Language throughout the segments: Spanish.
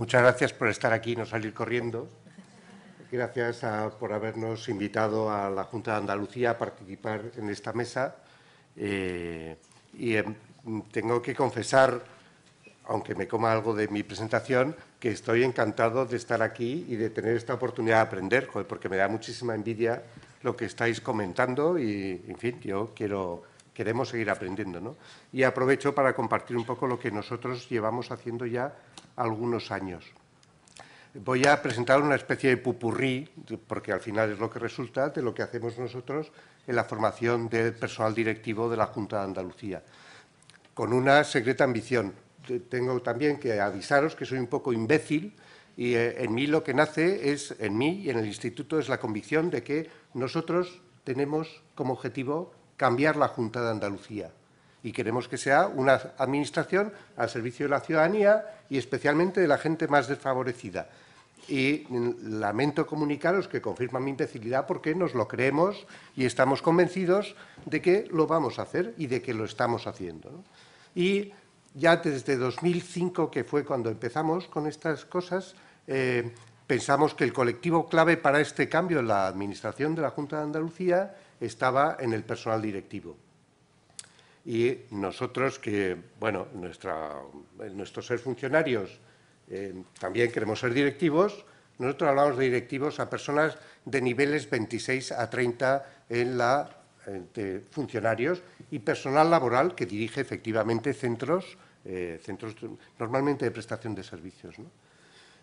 Muchas gracias por estar aquí y no salir corriendo. Gracias por habernos invitado a la Junta de Andalucía a participar en esta mesa. Eh, y em, tengo que confesar, aunque me coma algo de mi presentación, que estoy encantado de estar aquí y de tener esta oportunidad de aprender, porque me da muchísima envidia lo que estáis comentando y, en fin, yo quiero, queremos seguir aprendiendo. Y aprovecho para compartir un poco lo que nosotros llevamos haciendo ya algunos años. Voy a presentar una especie de pupurrí, porque al final es lo que resulta de lo que hacemos nosotros en la formación del personal directivo de la Junta de Andalucía, con una secreta ambición. Tengo también que avisaros que soy un poco imbécil y eh, en mí lo que nace es, en mí y en el Instituto, es la convicción de que nosotros tenemos como objetivo cambiar la Junta de Andalucía y queremos que sea una administración al servicio de la ciudadanía y especialmente de la gente más desfavorecida. Y lamento comunicaros que confirman mi imbecilidad porque nos lo creemos y estamos convencidos de que lo vamos a hacer y de que lo estamos haciendo. Y ya desde 2005, que fue cuando empezamos con estas cosas, eh, pensamos que el colectivo clave para este cambio en la Administración de la Junta de Andalucía estaba en el personal directivo. Y nosotros que, bueno, nuestra, nuestros ser funcionarios eh, también queremos ser directivos, nosotros hablamos de directivos a personas de niveles 26 a 30 en la, de funcionarios y personal laboral que dirige efectivamente centros, eh, centros normalmente de prestación de servicios.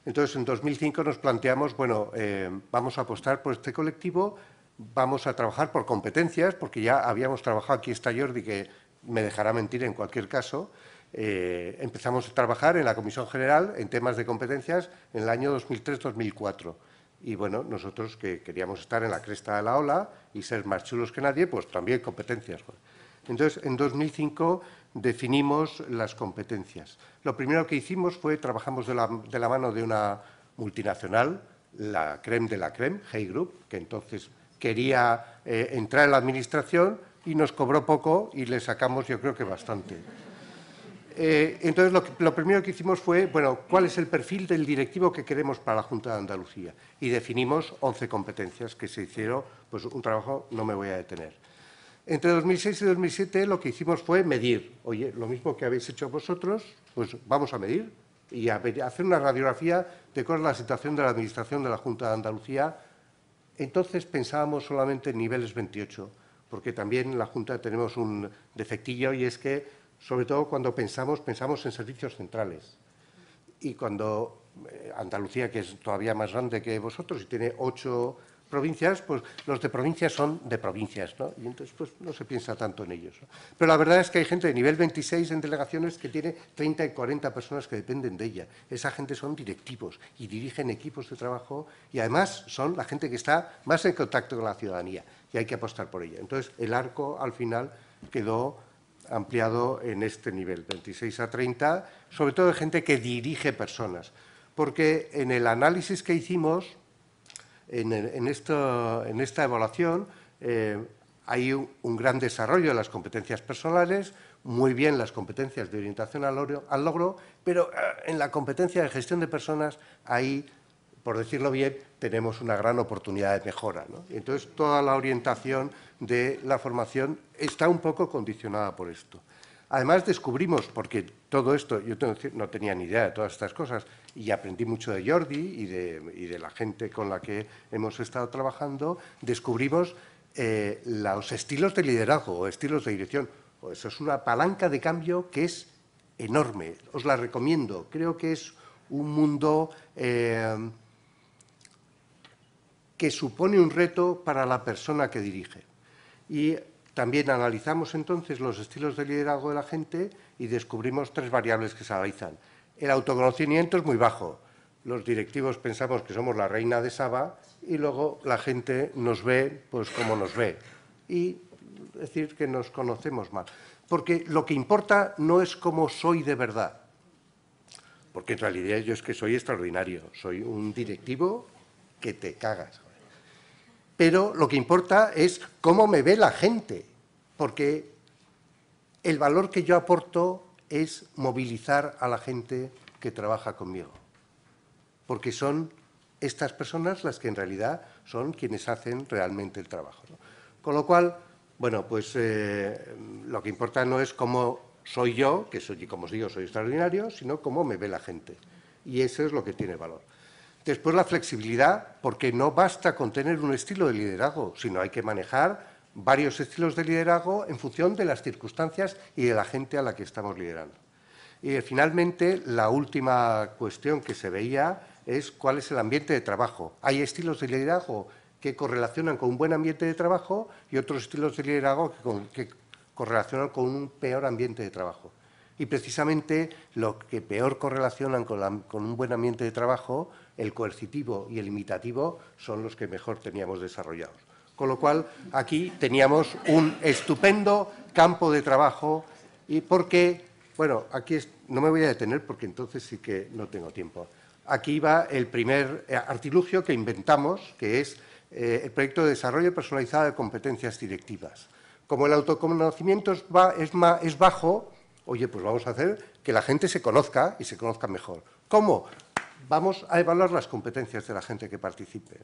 Entonces, en 2005 nos planteamos, bueno, eh, vamos a apostar por este colectivo, vamos a trabajar por competencias, porque ya habíamos trabajado, aquí está Jordi, que me dejará mentir en cualquier caso, eh, empezamos a trabajar en la Comisión General en temas de competencias en el año 2003-2004. Y bueno, nosotros que queríamos estar en la cresta de la ola y ser más chulos que nadie, pues también competencias. Entonces, en 2005 definimos las competencias. Lo primero que hicimos fue, trabajamos de la, mano de una multinacional, la creme de la CREM, Hey Group, que entonces quería eh, entrar en la administración y nos cobró poco y le sacamos yo creo que bastante. Eh, entonces, lo, lo, primero que hicimos fue, bueno, ¿cuál es el perfil del directivo que queremos para la Junta de Andalucía? Y definimos 11 competencias que se hicieron, pues un trabajo no me voy a detener. Entre 2006 y 2007 lo que hicimos fue medir. Oye, lo mismo que habéis hecho vosotros, pues vamos a medir y a hacer una radiografía de cuál es la situación de la Administración de la Junta de Andalucía. Entonces pensábamos solamente en niveles 28 porque también en la Junta tenemos un defectillo y es que, sobre todo cuando pensamos, pensamos en servicios centrales. Y cuando eh, Andalucía, que es todavía más grande que vosotros y tiene ocho provincias, pues los de provincias son de provincias, ¿no? Y entonces pues no se piensa tanto en ellos. Pero la verdad es que hay gente de nivel 26 en delegaciones que tiene 30 y 40 personas que dependen de ella. Esa gente son directivos y dirigen equipos de trabajo y además son la gente que está más en contacto con la ciudadanía y hay que apostar por ella. Entonces, el arco al final quedó ampliado en este nivel, 26 a 30, sobre todo de gente que dirige personas. Porque en el análisis que hicimos, en, esta evaluación, eh, hay un, gran desarrollo de las competencias personales, muy bien las competencias de orientación al logro, pero eh, en la competencia de gestión de personas hay por decirlo bien, tenemos una gran oportunidad de mejora. Entonces, toda la orientación de la formación está un poco condicionada por esto. Además, descubrimos, porque todo esto, yo no tenía ni idea de todas estas cosas, y aprendí mucho de Jordi y de, la gente con la que hemos estado trabajando, descubrimos eh, los estilos de liderazgo o estilos de dirección. eso es una palanca de cambio que es enorme. Os la recomiendo. Creo que es un mundo... Eh, que supone un reto para la persona que dirige. Y también analizamos entonces los estilos de liderazgo de la gente y descubrimos tres variables que se analizan. El autoconocimiento es muy bajo. Los directivos pensamos que somos la reina de Saba y luego la gente nos ve pues como nos ve. Y decir que nos conocemos mal. Porque lo que importa no es cómo soy de verdad. Porque en realidad yo es que soy extraordinario. Soy un directivo que te cagas pero lo que importa es cómo me ve la gente, porque el valor que yo aporto es movilizar a la gente que trabaja conmigo, porque son estas personas las que en realidad son quienes hacen realmente el trabajo. Con lo cual, bueno, pues eh, lo que importa no es cómo soy yo, que soy, como digo soy extraordinario, sino cómo me ve la gente. Y eso es lo que tiene valor. Después la flexibilidad, porque no basta con tener un estilo de liderazgo, sino hay que manejar varios estilos de liderazgo en función de las circunstancias y de la gente a la que estamos liderando. Y eh, finalmente, la última cuestión que se veía es cuál es el ambiente de trabajo. Hay estilos de liderazgo que correlacionan con un buen ambiente de trabajo y otros estilos de liderazgo que, correlacionan con un peor ambiente de trabajo. Y precisamente lo que peor correlacionan con un buen ambiente de trabajo el coercitivo y el imitativo son los que mejor teníamos desarrollados. Con lo cual, aquí teníamos un estupendo campo de trabajo y porque, bueno, aquí no me voy a detener porque entonces sí que no tengo tiempo. Aquí va el primer eh, artilugio que inventamos, que es eh, el proyecto de desarrollo personalizado de competencias directivas. Como el autoconocimiento es bajo, oye, pues vamos a hacer que la gente se conozca y se conozca mejor. ¿Cómo? vamos a evaluar las competencias de la gente que participe.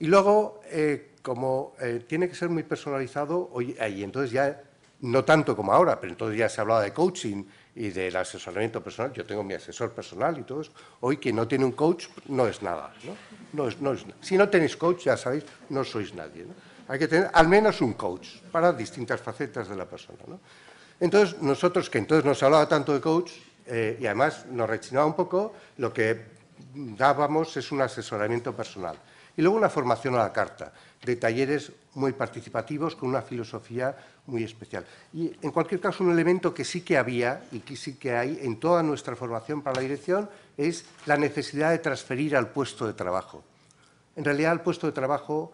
Y luego, eh, como eh, tiene que ser muy personalizado, y entonces ya, no tanto como ahora, pero entonces ya se hablaba de coaching y del asesoramiento personal, yo tengo mi asesor personal y todo eso, hoy quien no tiene un coach no es nada. ¿no? es, no es, si no tenéis coach, ya sabéis, no sois nadie. Hay que tener al menos un coach para distintas facetas de la persona. Entonces, nosotros, que entonces nos hablaba tanto de coach, eh, y además nos rechinaba un poco, lo que dábamos es un asesoramiento personal. Y luego una formación a la carta, de talleres muy participativos con una filosofía muy especial. Y en cualquier caso, un elemento que sí que había y que sí que hay en toda nuestra formación para la dirección es la necesidad de transferir al puesto de trabajo. En realidad, el puesto de trabajo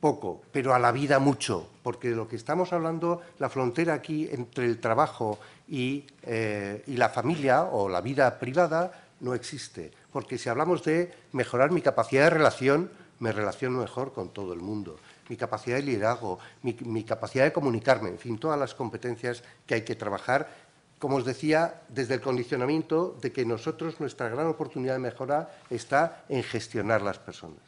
poco, pero a la vida mucho, porque de lo que estamos hablando, la frontera aquí entre el trabajo eh, y, la familia o la vida privada no existe, porque si hablamos de mejorar mi capacidad de relación, me relaciono mejor con todo el mundo, mi capacidad de liderazgo, mi, mi capacidad de comunicarme, en fin, todas las competencias que hay que trabajar como os decía, desde el condicionamiento de que nosotros, nuestra gran oportunidad de mejora está en gestionar las personas.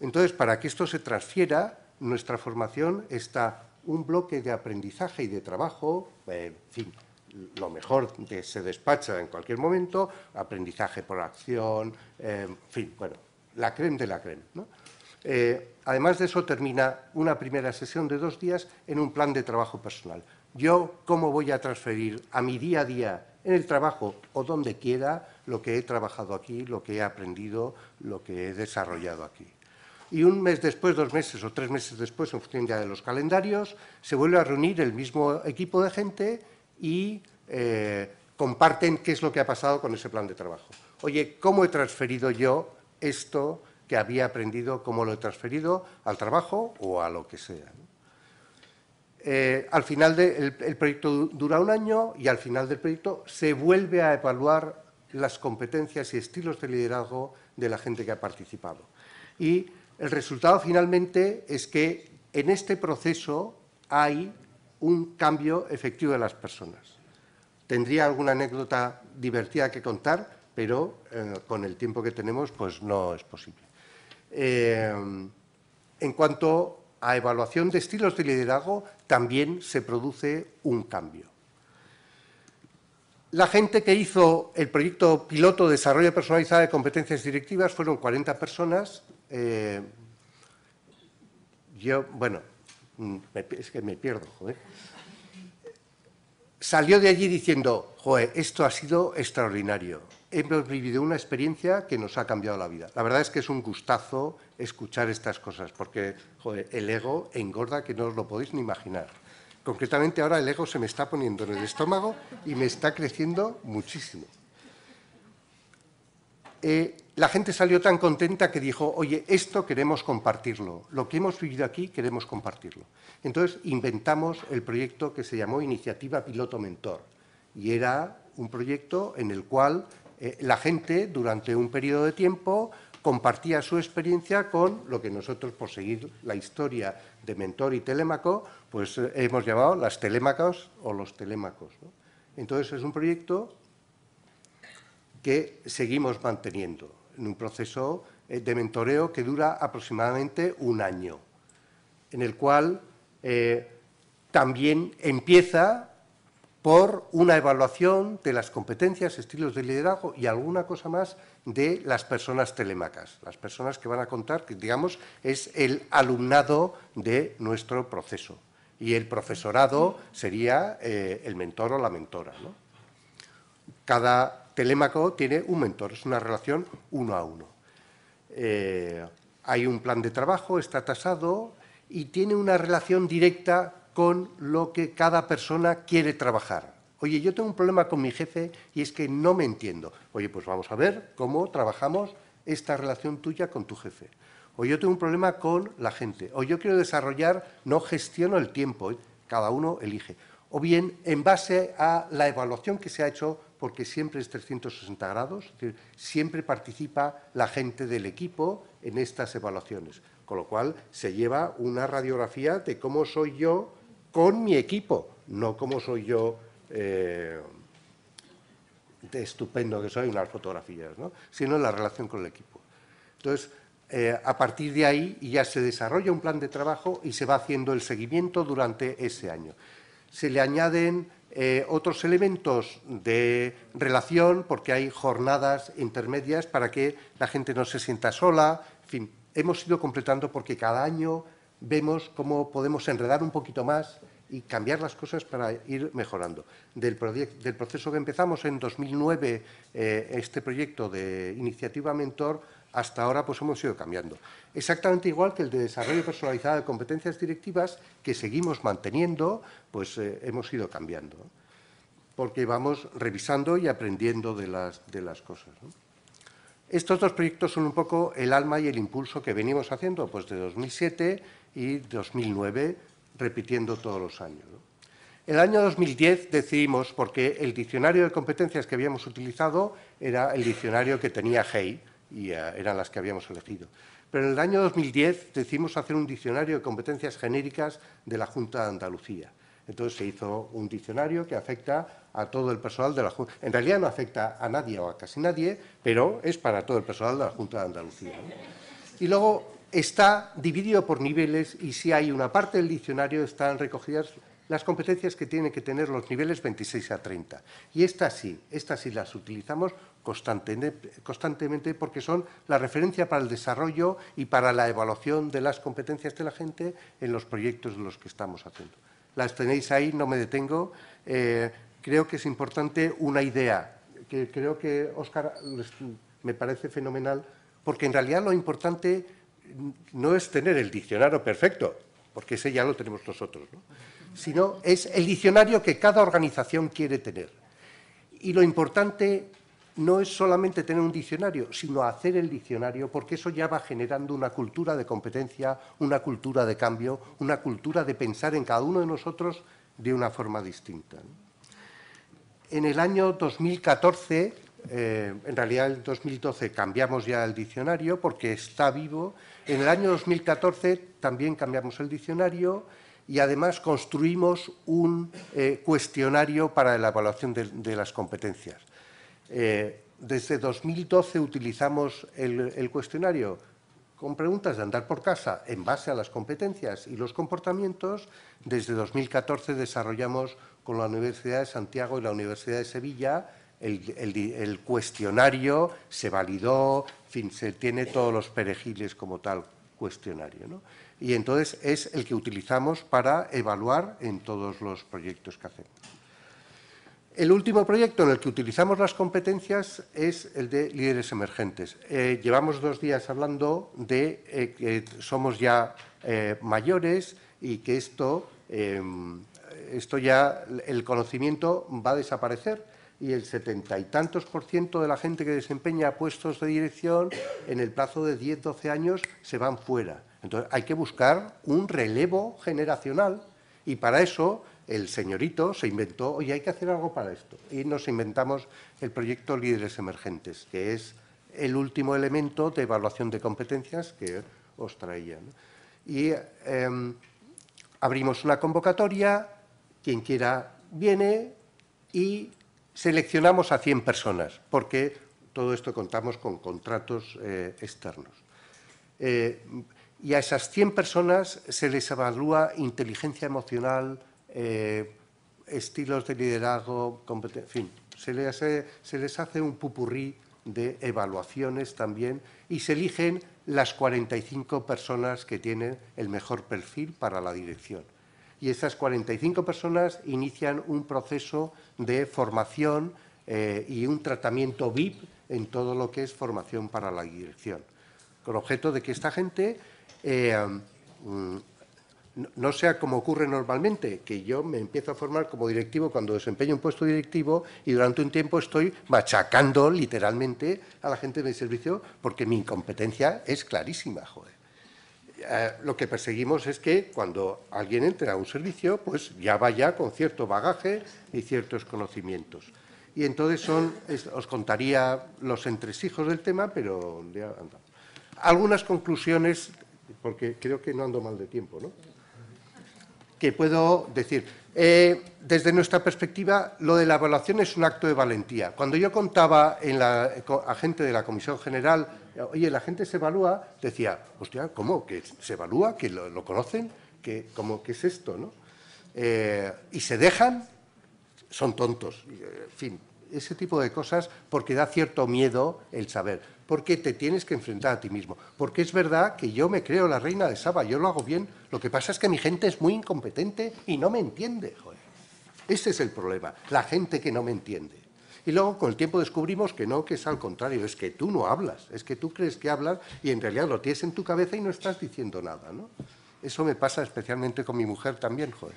Entonces, para que esto se transfiera, nuestra formación está un bloque de aprendizaje y de trabajo, eh, en fin, lo mejor de, se despacha en cualquier momento, aprendizaje por acción, eh, en fin, bueno, la creme de la creen. Eh, además de eso, termina una primera sesión de dos días en un plan de trabajo personal. Yo, ¿cómo voy a transferir a mi día a día en el trabajo o donde quiera lo que he trabajado aquí, lo que he aprendido, lo que he desarrollado aquí? y un mes después, dos meses o tres meses después, en función ya de los calendarios, se vuelve a reunir el mismo equipo de gente y eh, comparten qué es lo que ha pasado con ese plan de trabajo. Oye, ¿cómo he transferido yo esto que había aprendido, cómo lo he transferido al trabajo o a lo que sea? Eh, al final del proyecto dura un año y al final del proyecto se vuelve a evaluar las competencias y estilos de liderazgo de la gente que ha participado. Y el resultado finalmente es que en este proceso hay un cambio efectivo de las personas. Tendría alguna anécdota divertida que contar, pero eh, con el tiempo que tenemos pues no es posible. Eh, en cuanto a evaluación de estilos de liderazgo, también se produce un cambio. La gente que hizo el proyecto piloto de desarrollo personalizado de competencias directivas fueron 40 personas eh, yo, bueno, mm, es que me pierdo, joder. Salió de allí diciendo, joder, esto ha sido extraordinario. Hemos vivido una experiencia que nos ha cambiado la vida. La verdad es que es un gustazo escuchar estas cosas, porque joder, el ego engorda que no os lo podéis ni imaginar. Concretamente ahora el ego se me está poniendo en el estómago y me está creciendo muchísimo. Eh, la gente salió tan contenta que dijo, oye, esto queremos compartirlo, lo que hemos vivido aquí queremos compartirlo. Entonces inventamos el proyecto que se llamó Iniciativa Piloto Mentor y era un proyecto en el cual eh, la gente durante un periodo de tiempo compartía su experiencia con lo que nosotros, por seguir la historia de Mentor y Telémaco, pues eh, hemos llamado las telémacos o los telémacos. Entonces es un proyecto que seguimos manteniendo en un proceso eh, de mentoreo que dura aproximadamente un año, en el cual eh, también empieza por una evaluación de las competencias, estilos de liderazgo y alguna cosa más de las personas telemacas, las personas que van a contar, que digamos es el alumnado de nuestro proceso. Y el profesorado sería eh, el mentor o la mentora. ¿no? Cada Telémaco tiene un mentor, es una relación uno a uno. Eh, hay un plan de trabajo, está tasado y tiene una relación directa con lo que cada persona quiere trabajar. Oye, yo tengo un problema con mi jefe y es que no me entiendo. Oye, pues vamos a ver cómo trabajamos esta relación tuya con tu jefe. O yo tengo un problema con la gente. O yo quiero desarrollar, no gestiono el tiempo. Cada uno elige. O bien, en base a la evaluación que se ha hecho porque siempre es 360 grados, siempre participa la gente del equipo en estas evaluaciones, con lo cual se lleva una radiografía de cómo soy yo con mi equipo, no cómo soy yo eh, de estupendo que soy unas fotografías, sino la relación con el equipo. Entonces, eh, a partir de ahí ya se desarrolla un plan de trabajo y se va haciendo el seguimiento durante ese año. Se le añaden eh, otros elementos de relación, porque hay jornadas intermedias para que la gente no se sienta sola. En fin, hemos ido completando porque cada año vemos cómo podemos enredar un poquito más y cambiar las cosas para ir mejorando. Del, proceso que empezamos en 2009, eh, este proyecto de iniciativa Mentor, hasta ahora pues hemos ido cambiando. Exactamente igual que el de desarrollo personalizado de competencias directivas que seguimos manteniendo, pues eh, hemos ido cambiando, porque vamos revisando y aprendiendo de las, cosas. Estos dos proyectos son un poco el alma y el impulso que venimos haciendo pues de 2007 y 2009, repitiendo todos los años. El año 2010 decidimos, porque el diccionario de competencias que habíamos utilizado era el diccionario que tenía Hey, y eh, eran las que habíamos elegido. Pero en el año 2010 decidimos hacer un diccionario de competencias genéricas de la Junta de Andalucía. Entonces se hizo un diccionario que afecta a todo el personal de la Junta. En realidad no afecta a nadie o a casi nadie, pero es para todo el personal de la Junta de Andalucía. Y luego está dividido por niveles y si hay una parte del diccionario están recogidas las competencias que tienen que tener los niveles 26 a 30. Y estas sí, estas sí las utilizamos constantemente porque son la referencia para el desarrollo y para la evaluación de las competencias de la gente en los proyectos de los que estamos haciendo. Las tenéis ahí, no me detengo. Eh, creo que es importante una idea, que creo que, Óscar, me parece fenomenal, porque en realidad lo importante no es tener el diccionario perfecto, porque ese ya lo tenemos nosotros, sino es el diccionario que cada organización quiere tener. Y lo importante no es solamente tener un diccionario, sino hacer el diccionario, porque eso ya va generando una cultura de competencia, una cultura de cambio, una cultura de pensar en cada uno de nosotros de una forma distinta. En el año 2014, eh, en realidad en 2012 cambiamos ya el diccionario porque está vivo, en el año 2014 también cambiamos el diccionario y además construimos un eh, cuestionario para la evaluación de las competencias eh, desde 2012 utilizamos el, cuestionario con preguntas de andar por casa en base a las competencias y los comportamientos. Desde 2014 desarrollamos con la Universidad de Santiago y la Universidad de Sevilla el, cuestionario, se validó, se tiene todos los perejiles como tal cuestionario. Y entonces es el que utilizamos para evaluar en todos los proyectos que hacemos. El último proyecto en el que utilizamos las competencias es el de líderes emergentes. Eh, llevamos dos días hablando de eh, que somos ya eh, mayores y que esto, em, esto ya, el conocimiento va a desaparecer y el setenta y tantos por ciento de la gente que desempeña puestos de dirección en el plazo de 10-12 años se van fuera. Entonces hay que buscar un relevo generacional y para eso el señorito se inventó, oye, hay que hacer algo para esto. Y nos inventamos el proyecto Líderes Emergentes, que es el último elemento de evaluación de competencias que os traía. Y em, abrimos una convocatoria, quien quiera viene y seleccionamos a 100 personas, porque todo esto contamos con contratos eh, externos. Eh, y a esas 100 personas se les evalúa inteligencia emocional, eh, estilos de liderazgo, en fin, se les, hace un pupurrí de evaluaciones también y se eligen las 45 personas que tienen el mejor perfil para la dirección. Y esas 45 personas inician un proceso de formación eh, y un tratamiento VIP en todo lo que es formación para la dirección, con objeto de que esta gente eh, mm, no sea como ocurre normalmente, que yo me empiezo a formar como directivo cuando desempeño un puesto directivo y durante un tiempo estoy machacando literalmente a la gente de servicio porque mi incompetencia es clarísima, joder. Eh, lo que perseguimos es que cuando alguien entra a un servicio, pues ya vaya con cierto bagaje y ciertos conocimientos. Y entonces son, os contaría los entresijos del tema, pero ya andamos. Algunas conclusiones, porque creo que no ando mal de tiempo, ¿no? que puedo decir. Eh, desde nuestra perspectiva, lo de la evaluación es un acto de valentía. Cuando yo contaba eh, a gente de la Comisión General, oye, la gente se evalúa, decía, hostia, ¿cómo? ¿Que se evalúa? ¿Que lo, conocen? ¿Que, ¿Cómo que es esto? ¿no? Eh, y se dejan, son tontos. En fin, ese tipo de cosas porque da cierto miedo el saber, porque te tienes que enfrentar a ti mismo, porque es verdad que yo me creo la reina de Saba, yo lo hago bien, lo que pasa es que mi gente es muy incompetente y no me entiende, joder. Ese es el problema, la gente que no me entiende. Y luego con el tiempo descubrimos que no, que es al contrario, es que tú no hablas, es que tú crees que hablas y en realidad lo tienes en tu cabeza y no estás diciendo nada, ¿no? Eso me pasa especialmente con mi mujer también, joder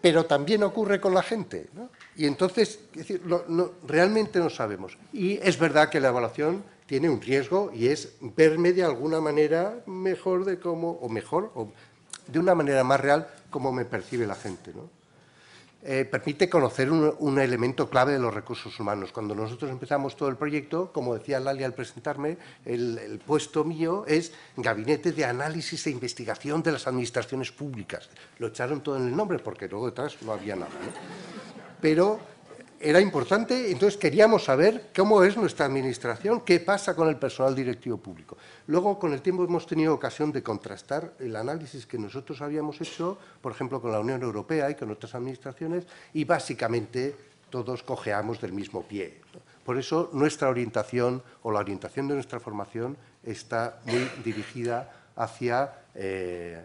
pero también ocurre con la gente. ¿no? Y entonces, no, realmente no sabemos. Y es verdad que la evaluación tiene un riesgo y es verme de alguna manera mejor de cómo, o mejor, o de una manera más real, cómo me percibe la gente. ¿no? Eh, permite conocer un, elemento clave de los recursos humanos. Cuando nosotros empezamos todo el proyecto, como decía Lali al presentarme, el, puesto mío es Gabinete de Análisis e Investigación de las Administraciones Públicas. Lo echaron todo en el nombre porque luego detrás no había nada. Pero era importante, entonces queríamos saber cómo es nuestra administración, qué pasa con el personal directivo público. Luego, con el tiempo, hemos tenido ocasión de contrastar el análisis que nosotros habíamos hecho, por ejemplo, con la Unión Europea y con otras administraciones, y básicamente todos cojeamos del mismo pie. Por eso, nuestra orientación o la orientación de nuestra formación está muy dirigida hacia... Eh,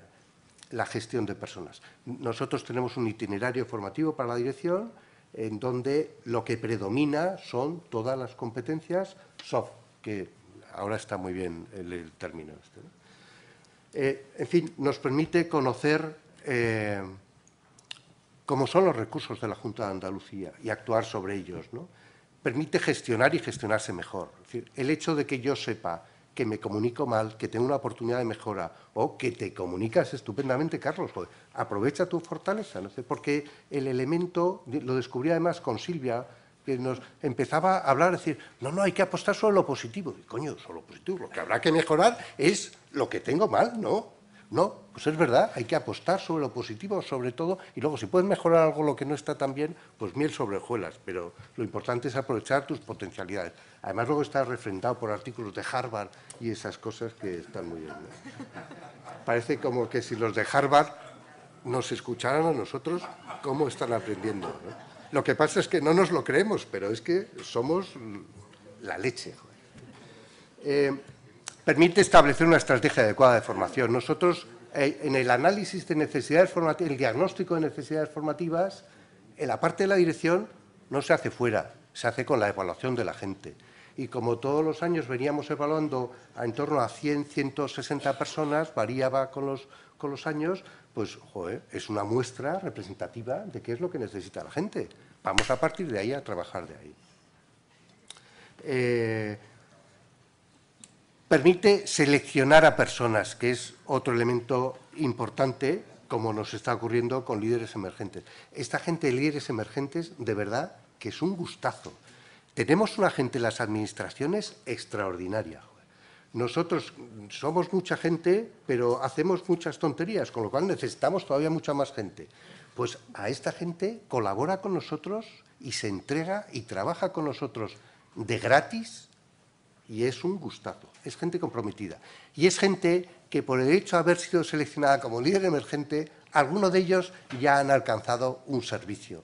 la gestión de personas. Nosotros tenemos un itinerario formativo para la dirección en donde lo que predomina son todas las competencias soft, que ahora está muy bien el, término este. Eh, en fin, nos permite conocer eh, cómo son los recursos de la Junta de Andalucía y actuar sobre ellos. Permite gestionar y gestionarse mejor. el hecho de que yo sepa que me comunico mal, que tengo una oportunidad de mejora o que te comunicas estupendamente, Carlos. aprovecha tu fortaleza, no sé, porque el elemento, lo descubrí además con Silvia, que nos empezaba a hablar, decir, no, no, hay que apostar solo lo positivo. Y coño, solo lo positivo, lo que habrá que mejorar es lo que tengo mal, ¿no? No, pues es verdad, hay que apostar sobre lo positivo, sobre todo, y luego si puedes mejorar algo lo que no está tan bien, pues miel sobre hojuelas, pero lo importante es aprovechar tus potencialidades. Además luego está refrendado por artículos de Harvard y esas cosas que están muy bien. Parece como que si los de Harvard nos escucharan a nosotros, ¿cómo están aprendiendo? Lo que pasa es que no nos lo creemos, pero es que somos la leche. Eh, permite establecer una estrategia adecuada de formación. Nosotros, eh, en el análisis de necesidades formativas, el diagnóstico de necesidades formativas, en la parte de la dirección no se hace fuera, se hace con la evaluación de la gente. Y como todos los años veníamos evaluando a en torno a 100, 160 personas, variaba con los, con los años, pues es una muestra representativa de qué es lo que necesita la gente. Vamos a partir de ahí a trabajar de ahí. Eh, Permite seleccionar a personas, que es otro elemento importante, como nos está ocurriendo con líderes emergentes. Esta gente de líderes emergentes, de verdad, que es un gustazo. Tenemos una gente en las administraciones extraordinaria. Nosotros somos mucha gente, pero hacemos muchas tonterías, con lo cual necesitamos todavía mucha más gente. Pues a esta gente colabora con nosotros y se entrega y trabaja con nosotros de gratis y es un gustazo. Es gente comprometida y es gente que por el hecho de haber sido seleccionada como líder emergente, algunos de ellos ya han alcanzado un servicio.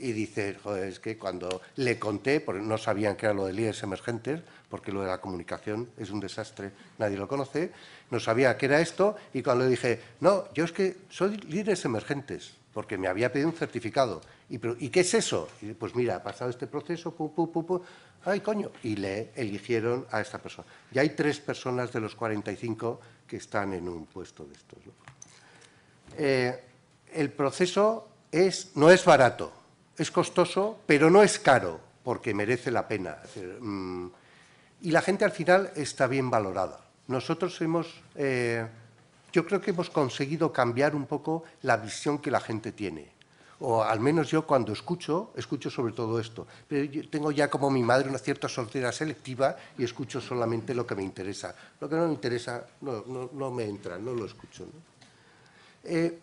Y dice, joder, es que cuando le conté, porque no sabían qué era lo de líderes emergentes, porque lo de la comunicación es un desastre, nadie lo conoce, no sabía qué era esto, y cuando le dije, no, yo es que soy líderes emergentes, porque me había pedido un certificado. ¿Y, qué es eso? pues mira, ha pasado este proceso, pu, ay, coño, y le eligieron a esta persona. Y hay tres personas de los 45 que están en un puesto de estos. Eh, el proceso es, no es barato, es costoso, pero no es caro, porque merece la pena. Mm, y la gente al final está bien valorada. Nosotros hemos, eh, yo creo que hemos conseguido cambiar un poco la visión que la gente tiene o al menos yo cuando escucho, escucho sobre todo esto. Pero yo tengo ya como mi madre una cierta soltera selectiva y escucho solamente lo que me interesa. Lo que no me interesa no, me entra, no lo escucho. Eh,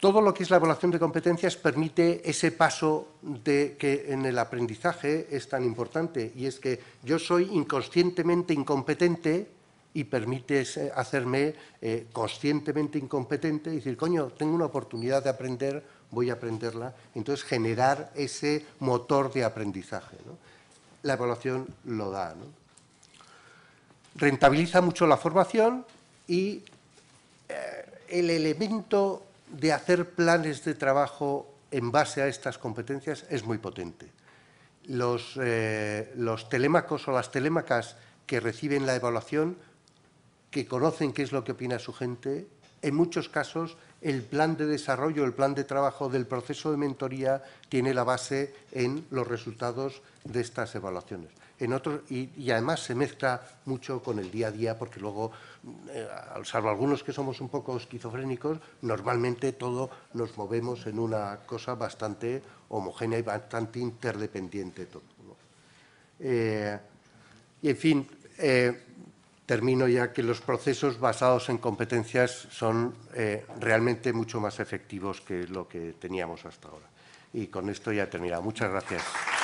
todo lo que es la evaluación de competencias permite ese paso de que en el aprendizaje es tan importante y es que yo soy inconscientemente incompetente y permite eh, hacerme eh, conscientemente incompetente y decir, coño, tengo una oportunidad de aprender voy a aprenderla. Entonces, generar ese motor de aprendizaje. La evaluación lo da. Rentabiliza mucho la formación y eh, el elemento de hacer planes de trabajo en base a estas competencias es muy potente. Los, eh, los telémacos o las telémacas que reciben la evaluación, que conocen qué es lo que opina su gente, en muchos casos el plan de desarrollo, el plan de trabajo del proceso de mentoría tiene la base en los resultados de estas evaluaciones. y, además se mezcla mucho con el día a día, porque luego, eh, salvo algunos que somos un poco esquizofrénicos, normalmente todo nos movemos en una cosa bastante homogénea y bastante interdependiente todo. Eh, y en fin, eh, termino ya que los procesos basados en competencias son eh, realmente mucho más efectivos que lo que teníamos hasta ahora. Y con esto ya he terminado. Muchas gracias.